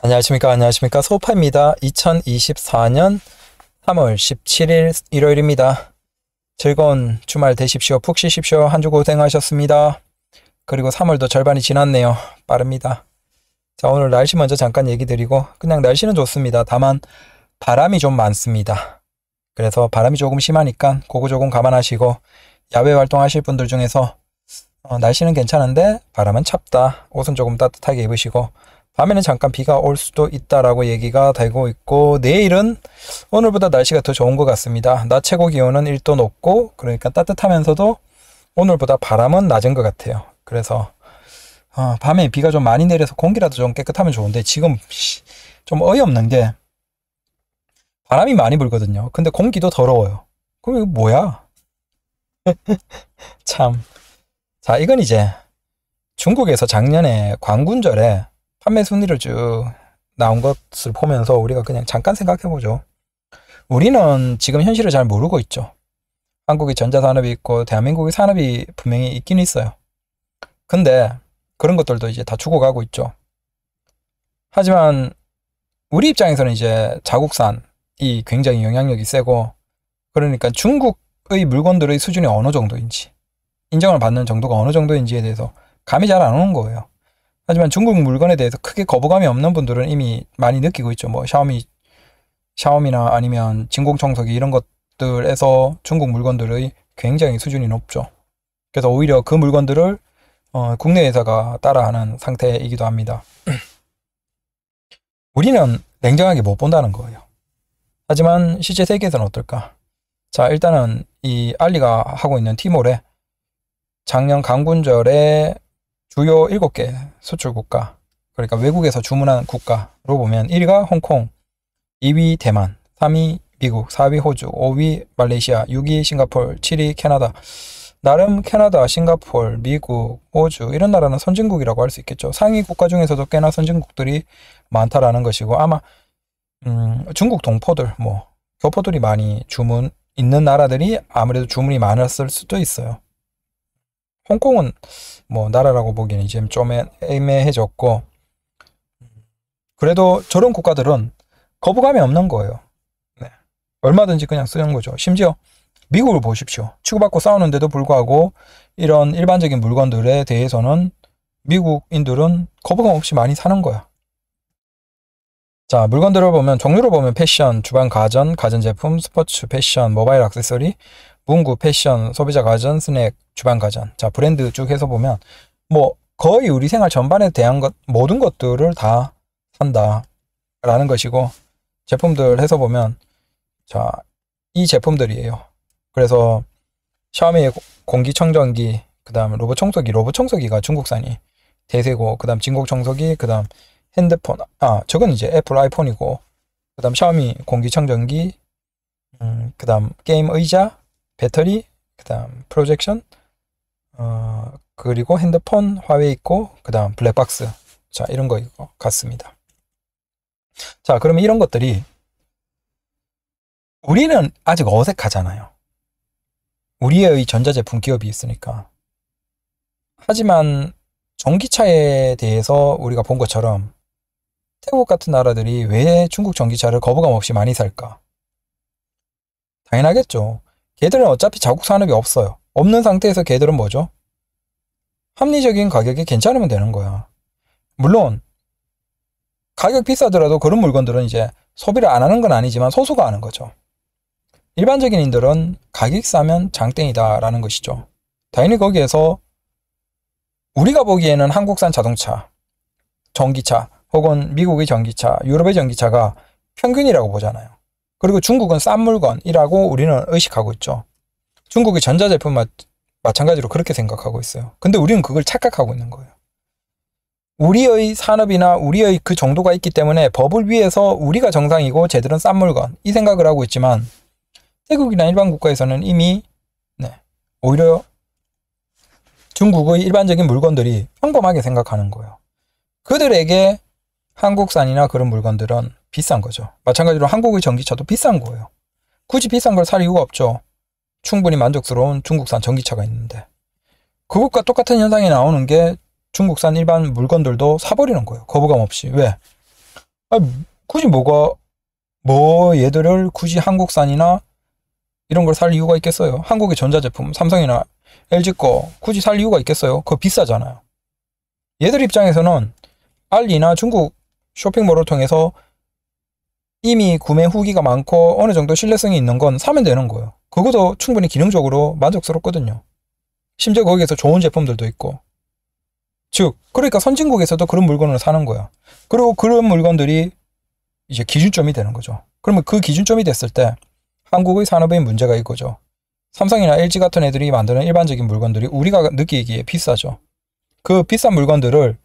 안녕하십니까 안녕하십니까 소파입니다. 2024년 3월 17일 일요일입니다. 즐거운 주말 되십시오. 푹 쉬십시오. 한 주 고생하셨습니다. 그리고 3월도 절반이 지났네요. 빠릅니다. 자 오늘 날씨 먼저 잠깐 얘기 드리고 그냥 날씨는 좋습니다. 다만 바람이 좀 많습니다. 그래서 바람이 조금 심하니까 그거 조금 감안하시고 야외 활동하실 분들 중에서 어, 날씨는 괜찮은데 바람은 찹다. 옷은 조금 따뜻하게 입으시고 밤에는 잠깐 비가 올 수도 있다라고 얘기가 되고 있고 내일은 오늘보다 날씨가 더 좋은 것 같습니다. 낮 최고 기온은 1도 높고 그러니까 따뜻하면서도 오늘보다 바람은 낮은 것 같아요. 그래서 어, 밤에 비가 좀 많이 내려서 공기라도 좀 깨끗하면 좋은데 지금 좀 어이없는 게 바람이 많이 불거든요. 근데 공기도 더러워요. 그럼 이거 뭐야? 참. 자, 이건 이제 중국에서 작년에 광군절에 판매 순위를 쭉 나온 것을 보면서 우리가 그냥 잠깐 생각해 보죠. 우리는 지금 현실을 잘 모르고 있죠. 한국이 전자산업이 있고 대한민국의 산업이 분명히 있긴 있어요. 근데 그런 것들도 이제 다 죽어가고 있죠. 하지만 우리 입장에서는 이제 자국산이 굉장히 영향력이 세고 그러니까 중국의 물건들의 수준이 어느 정도인지 인정을 받는 정도가 어느 정도인지에 대해서 감이 잘 안 오는 거예요. 하지만 중국 물건에 대해서 크게 거부감이 없는 분들은 이미 많이 느끼고 있죠. 뭐 샤오미 샤오미나 아니면 진공청소기 이런 것들에서 중국 물건들의 굉장히 수준이 높죠. 그래서 오히려 그 물건들을 어, 국내 회사가 따라하는 상태이기도 합니다. 우리는 냉정하게 못 본다는 거예요. 하지만 실제 세계에서는 어떨까? 자, 일단은 이 알리가 하고 있는 티몰에 작년 강군절에 주요 7개 수출 국가, 그러니까 외국에서 주문한 국가로 보면 1위가 홍콩, 2위 대만, 3위 미국, 4위 호주, 5위 말레이시아, 6위 싱가폴, 7위 캐나다. 나름 캐나다, 싱가폴, 미국, 호주 이런 나라는 선진국이라고 할 수 있겠죠. 상위 국가 중에서도 꽤나 선진국들이 많다라는 것이고 아마 음, 중국 동포들, 뭐 교포들이 많이 주문 있는 나라들이 아무래도 주문이 많았을 수도 있어요. 홍콩은 뭐 나라라고 보기는 에 이제 좀 애매해졌고 그래도 저런 국가들은 거부감이 없는 거예요. 네. 얼마든지 그냥 쓰는 거죠. 심지어 미국을 보십시오. 치고받고 싸우는데도 불구하고 이런 일반적인 물건들에 대해서는 미국인들은 거부감 없이 많이 사는 거야. 자, 물건들을 보면 종류로 보면 패션, 주방 가전, 가전제품, 스포츠, 패션, 모바일 액세서리, 문구, 패션, 소비자 가전, 스낵, 주방 가전. 자, 브랜드 쭉 해서 보면 뭐 거의 우리 생활 전반에 대한 것 모든 것들을 다 산다라는 것이고 제품들 해서 보면 자, 이 제품들이에요. 그래서 샤오미 공기청정기, 그다음 로봇 청소기, 로봇 청소기가 중국산이 대세고 그다음 진공 청소기, 그다음 핸드폰 아, 저건 이제 애플 아이폰이고 그다음 샤오미 공기청정기 음, 그다음 게임 의자 배터리, 그 다음 프로젝션, 어, 그리고 핸드폰, 화웨이 있고, 그 다음 블랙박스. 자, 이런 거 같습니다. 자, 그러면 이런 것들이 우리는 아직 어색하잖아요. 우리의 전자제품 기업이 있으니까. 하지만 전기차에 대해서 우리가 본 것처럼 태국 같은 나라들이 왜 중국 전기차를 거부감 없이 많이 살까? 당연하겠죠. 걔들은 어차피 자국 산업이 없어요. 없는 상태에서 걔들은 뭐죠? 합리적인 가격에 괜찮으면 되는 거야. 물론 가격 비싸더라도 그런 물건들은 이제 소비를 안 하는 건 아니지만 소수가 하는 거죠. 일반적인 인들은 가격 싸면 장땡이다라는 것이죠. 당연히 거기에서 우리가 보기에는 한국산 자동차, 전기차 혹은 미국의 전기차, 유럽의 전기차가 평균이라고 보잖아요. 그리고 중국은 싼 물건이라고 우리는 의식하고 있죠. 중국의 전자제품 마, 마찬가지로 그렇게 생각하고 있어요. 근데 우리는 그걸 착각하고 있는 거예요. 우리의 산업이나 우리의 그 정도가 있기 때문에 법을 위해서 우리가 정상이고 제들은 싼 물건 이 생각을 하고 있지만 태국이나 일반 국가에서는 이미 네, 오히려 중국의 일반적인 물건들이 평범하게 생각하는 거예요. 그들에게 한국산이나 그런 물건들은 비싼 거죠. 마찬가지로 한국의 전기차도 비싼 거예요. 굳이 비싼 걸 살 이유가 없죠. 충분히 만족스러운 중국산 전기차가 있는데. 그것과 똑같은 현상이 나오는 게 중국산 일반 물건들도 사버리는 거예요. 거부감 없이. 왜? 아, 굳이 뭐가, 뭐 얘들을 굳이 한국산이나 이런 걸 살 이유가 있겠어요? 한국의 전자제품, 삼성이나 LG 거 굳이 살 이유가 있겠어요? 그거 비싸잖아요. 얘들 입장에서는 알리나 중국 쇼핑몰을 통해서 이미 구매 후기가 많고 어느 정도 신뢰성이 있는 건 사면 되는 거예요. 그것도 충분히 기능적으로 만족스럽거든요. 심지어 거기에서 좋은 제품들도 있고. 즉, 그러니까 선진국에서도 그런 물건을 사는 거예요. 그리고 그런 물건들이 이제 기준점이 되는 거죠. 그러면 그 기준점이 됐을 때 한국의 산업의 문제가 이거죠. 삼성이나 LG 같은 애들이 만드는 일반적인 물건들이 우리가 느끼기에 비싸죠. 그 비싼 물건들을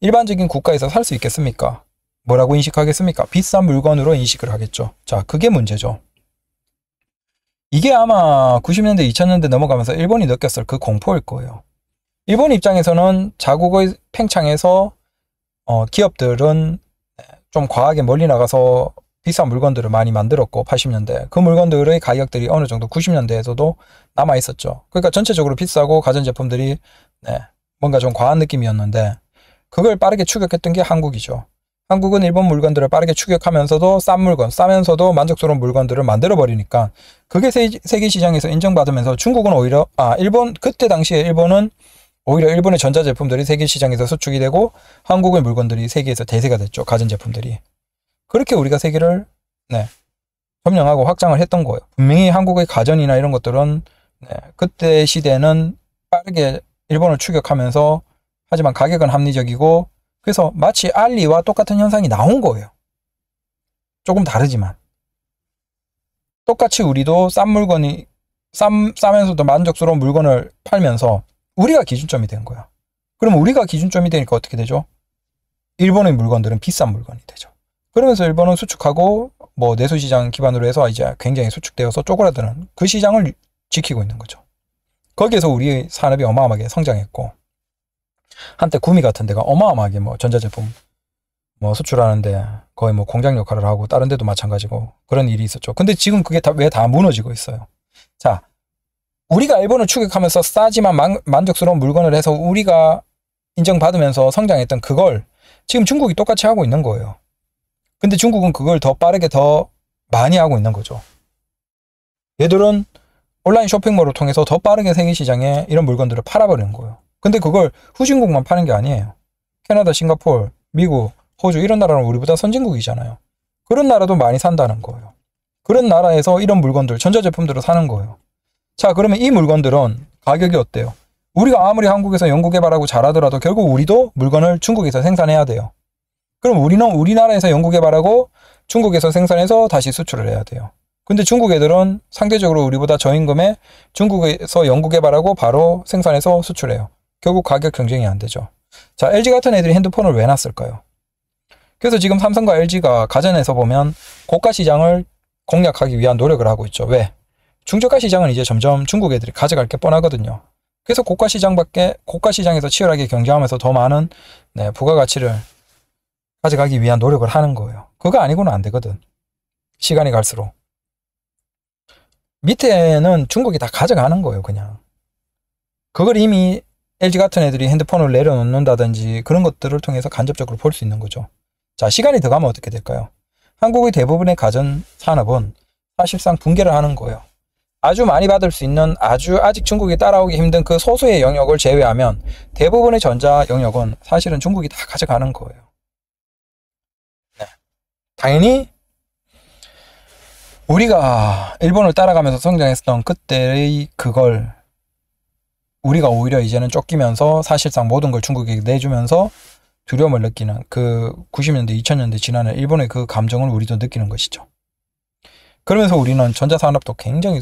일반적인 국가에서 살 수 있겠습니까? 뭐라고 인식하겠습니까? 비싼 물건으로 인식을 하겠죠. 자, 그게 문제죠. 이게 아마 90년대, 2000년대 넘어가면서 일본이 느꼈을 그 공포일 거예요. 일본 입장에서는 자국의 팽창에서 어, 기업들은 좀 과하게 멀리 나가서 비싼 물건들을 많이 만들었고 80년대 그 물건들의 가격들이 어느 정도 90년대에서도 남아 있었죠. 그러니까 전체적으로 비싸고 가전 제품들이 네, 뭔가 좀 과한 느낌이었는데 그걸 빠르게 추격했던 게 한국이죠. 한국은 일본 물건들을 빠르게 추격하면서도 싼 물건, 싸면서도 만족스러운 물건들을 만들어 버리니까 그게 세계 시장에서 인정받으면서 중국은 오히려 아 일본 그때 당시에 일본은 오히려 일본의 전자제품들이 세계 시장에서 수축이 되고 한국의 물건들이 세계에서 대세가 됐죠. 가전제품들이. 그렇게 우리가 세계를 네, 점령하고 확장을 했던 거예요. 분명히 한국의 가전이나 이런 것들은 네, 그때 시대는 빠르게 일본을 추격하면서 하지만 가격은 합리적이고 그래서 마치 알리와 똑같은 현상이 나온 거예요. 조금 다르지만. 똑같이 우리도 싼 물건이, 쌈, 싸면서도 만족스러운 물건을 팔면서 우리가 기준점이 된 거야. 그럼 우리가 기준점이 되니까 어떻게 되죠? 일본의 물건들은 비싼 물건이 되죠. 그러면서 일본은 수축하고 뭐 내수 시장 기반으로 해서 이제 굉장히 수축되어서 쪼그라드는 그 시장을 지키고 있는 거죠. 거기에서 우리 산업이 어마어마하게 성장했고 한때 구미 같은 데가 어마어마하게 뭐 전자제품 뭐 수출하는데 거의 뭐 공장 역할을 하고 다른 데도 마찬가지고 그런 일이 있었죠. 근데 지금 그게 다 왜다 다 무너지고 있어요. 자, 우리가 일본을 추격하면서 싸지만 만, 족스러운 물건을 해서 우리가 인정받으면서 성장했던 그걸 지금 중국이 똑같이 하고 있는 거예요. 근데 중국은 그걸 더 빠르게 더 많이 하고 있는 거죠. 얘들은 온라인 쇼핑몰을 통해서 더 빠르게 생계 시장에 이런 물건들을 팔아버리는 거예요. 근데 그걸 후진국만 파는 게 아니에요. 캐나다, 싱가폴 미국, 호주 이런 나라는 우리보다 선진국이잖아요. 그런 나라도 많이 산다는 거예요. 그런 나라에서 이런 물건들, 전자제품들을 사는 거예요. 자, 그러면 이 물건들은 가격이 어때요? 우리가 아무리 한국에서 연구 개발하고 잘하더라도 결국 우리도 물건을 중국에서 생산해야 돼요. 그럼 우리는 우리나라에서 연구 개발하고 중국에서 생산해서 다시 수출을 해야 돼요. 근데 중국 애들은 상대적으로 우리보다 저임금에 중국에서 연구 개발하고 바로 생산해서 수출해요. 결국 가격 경쟁이 안 되죠. 자, LG 같은 애들이 핸드폰을 왜 놨을까요? 그래서 지금 삼성과 LG가 가전에서 보면 고가 시장을 공략하기 위한 노력을 하고 있죠. 왜? 중저가 시장은 이제 점점 중국 애들이 가져갈 게 뻔하거든요. 그래서 고가 시장밖에 고가 시장에서 치열하게 경쟁하면서 더 많은 네, 부가가치를 가져가기 위한 노력을 하는 거예요. 그거 아니고는 안 되거든. 시간이 갈수록 밑에는 중국이 다 가져가는 거예요, 그냥. 그걸 이미 LG 같은 애들이 핸드폰을 내려놓는다든지 그런 것들을 통해서 간접적으로 볼 수 있는 거죠. 자, 시간이 더 가면 어떻게 될까요? 한국의 대부분의 가전 산업은 사실상 붕괴를 하는 거예요. 아주 많이 받을 수 있는 아주 아직 중국이 따라오기 힘든 그 소수의 영역을 제외하면 대부분의 전자 영역은 사실은 중국이 다 가져가는 거예요. 네. 당연히 우리가 일본을 따라가면서 성장했던 그때의 그걸 우리가 오히려 이제는 쫓기면서 사실상 모든 걸 중국에게 내주면서 두려움을 느끼는 그 90년대, 2000년대 지나는 일본의 그 감정을 우리도 느끼는 것이죠. 그러면서 우리는 전자산업도 굉장히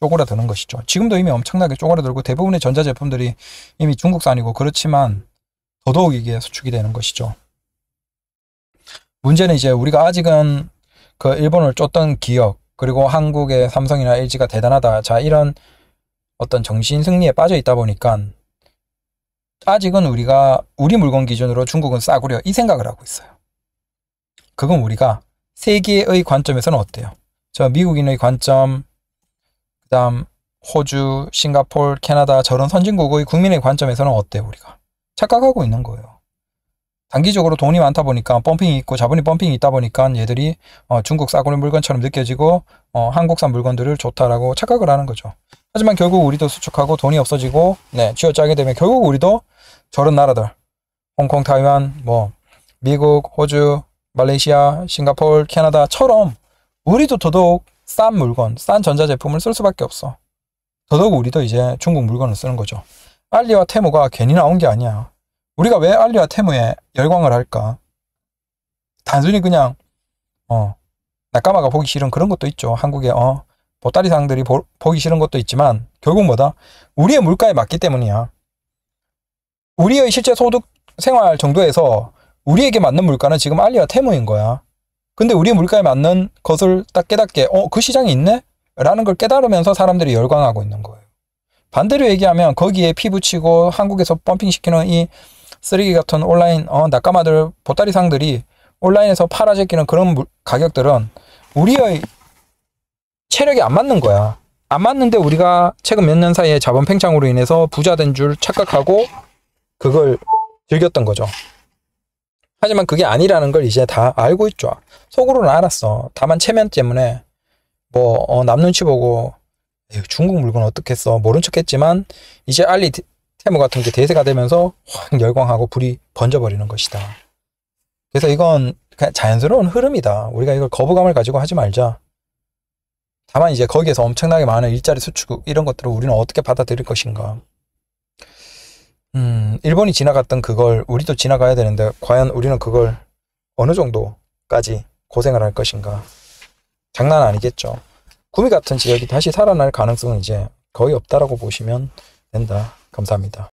쪼그라드는 것이죠. 지금도 이미 엄청나게 쪼그라들고 대부분의 전자제품들이 이미 중국산이고 그렇지만 더더욱 이게 수축이 되는 것이죠. 문제는 이제 우리가 아직은 그 일본을 쫓던 기업 그리고 한국의 삼성이나 LG가 대단하다. 자 이런 어떤 정신 승리에 빠져 있다 보니까 아직은 우리가 우리 물건 기준으로 중국은 싸구려 이 생각을 하고 있어요. 그건 우리가 세계의 관점에서는 어때요? 저 미국인의 관점, 그다음 호주, 싱가폴, 캐나다 저런 선진국의 국민의 관점에서는 어때요 우리가? 착각하고 있는 거예요. 단기적으로 돈이 많다 보니까 펌핑이 있고 자본이 펌핑이 있다 보니까 얘들이 어, 중국 싸구려 물건처럼 느껴지고 어, 한국산 물건들을 좋다라고 착각을 하는 거죠. 하지만 결국 우리도 수축하고 돈이 없어지고 네, 취업 짜게 되면 결국 우리도 저런 나라들 홍콩, 타이완, 뭐 미국, 호주, 말레이시아, 싱가폴, 캐나다처럼 우리도 더더욱 싼 물건, 싼 전자제품을 쓸 수밖에 없어. 더더욱 우리도 이제 중국 물건을 쓰는 거죠. 알리와 테무가 괜히 나온 게 아니야. 우리가 왜 알리와 테무에 열광을 할까? 단순히 그냥 어 낙가마가 보기 싫은 그런 것도 있죠. 한국에 어 보따리상들이 보, 보기 싫은 것도 있지만 결국 뭐다? 우리의 물가에 맞기 때문이야. 우리의 실제 소득 생활 정도에서 우리에게 맞는 물가는 지금 알리와 테모인 거야. 근데 우리 물가에 맞는 것을 딱 깨닫게 어그 시장이 있네? 라는 걸 깨달으면서 사람들이 열광하고 있는 거예요. 반대로 얘기하면 거기에 피붙이고 한국에서 펌핑시키는 이 쓰레기 같은 온라인 어, 낙가마들 보따리상들이 온라인에서 팔아제끼는 그런 물, 가격들은 우리의 체력이 안 맞는 거야. 안 맞는데 우리가 최근 몇 년 사이에 자본 팽창으로 인해서 부자 된 줄 착각하고 그걸 즐겼던 거죠. 하지만 그게 아니라는 걸 이제 다 알고 있죠. 속으로는 알았어. 다만 체면 때문에 뭐, 어, 남 눈치 보고 에휴, 중국 물건 어떻겠어. 모른 척 했지만 이제 알리 테모 같은 게 대세가 되면서 확 열광하고 불이 번져버리는 것이다. 그래서 이건 자연스러운 흐름이다. 우리가 이걸 거부감을 가지고 하지 말자. 다만 이제 거기에서 엄청나게 많은 일자리 수축 이런 것들을 우리는 어떻게 받아들일 것인가. 음, 일본이 지나갔던 그걸 우리도 지나가야 되는데 과연 우리는 그걸 어느 정도까지 고생을 할 것인가. 장난 아니겠죠. 구미 같은 지역이 다시 살아날 가능성은 이제 거의 없다라고 보시면 된다. 감사합니다.